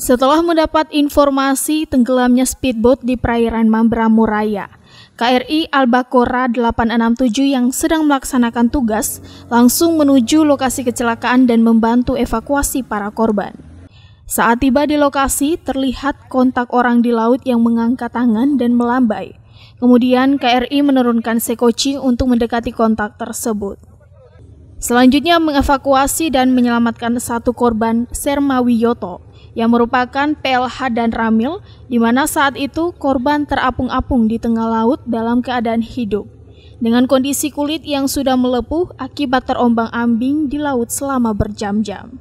Setelah mendapat informasi tenggelamnya speedboat di perairan Mambramu Raya, KRI Albacora 867 yang sedang melaksanakan tugas langsung menuju lokasi kecelakaan dan membantu evakuasi para korban. Saat tiba di lokasi, terlihat kontak orang di laut yang mengangkat tangan dan melambai. Kemudian KRI menurunkan sekoci untuk mendekati kontak tersebut. Selanjutnya mengevakuasi dan menyelamatkan satu korban Serma Wiyoto yang merupakan PLH dan Ramil di mana saat itu korban terapung-apung di tengah laut dalam keadaan hidup dengan kondisi kulit yang sudah melepuh akibat terombang-ambing di laut selama berjam-jam.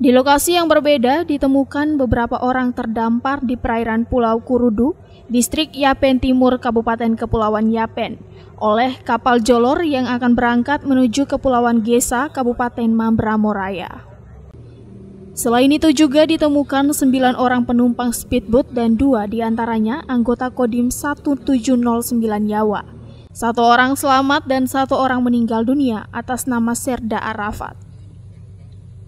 Di lokasi yang berbeda ditemukan beberapa orang terdampar di perairan Pulau Kurudu, distrik Yapen Timur, Kabupaten Kepulauan Yapen, oleh kapal jolor yang akan berangkat menuju Kepulauan Gesa, Kabupaten Mambramoraya. Selain itu juga ditemukan 9 orang penumpang speedboat dan dua diantaranya anggota Kodim 1709 Yawa. Satu orang selamat dan satu orang meninggal dunia atas nama Serda Arafat.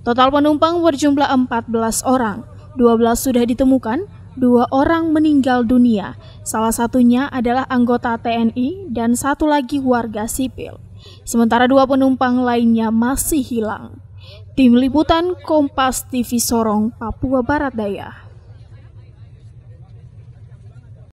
Total penumpang berjumlah 14 orang, 12 sudah ditemukan, dua orang meninggal dunia. Salah satunya adalah anggota TNI dan satu lagi warga sipil. Sementara dua penumpang lainnya masih hilang. Tim Liputan Kompas TV Sorong, Papua Barat Daya.